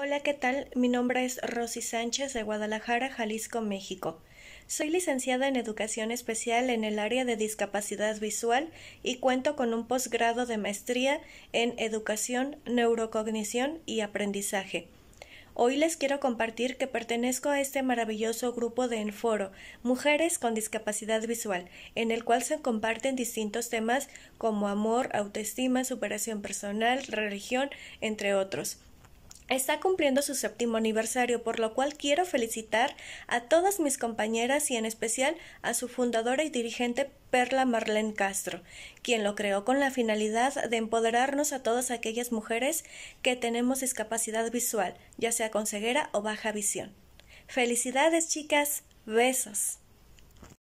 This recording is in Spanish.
Hola, ¿qué tal? Mi nombre es Rosy Sánchez de Guadalajara, Jalisco, México. Soy licenciada en Educación Especial en el área de discapacidad visual y cuento con un posgrado de maestría en Educación, Neurocognición y Aprendizaje. Hoy les quiero compartir que pertenezco a este maravilloso grupo de Enforo, Mujeres con Discapacidad Visual, en el cual se comparten distintos temas como amor, autoestima, superación personal, religión, entre otros. Está cumpliendo su séptimo aniversario, por lo cual quiero felicitar a todas mis compañeras y en especial a su fundadora y dirigente Perla Marlene Castro, quien lo creó con la finalidad de empoderarnos a todas aquellas mujeres que tenemos discapacidad visual, ya sea con ceguera o baja visión. Felicidades chicas, besos.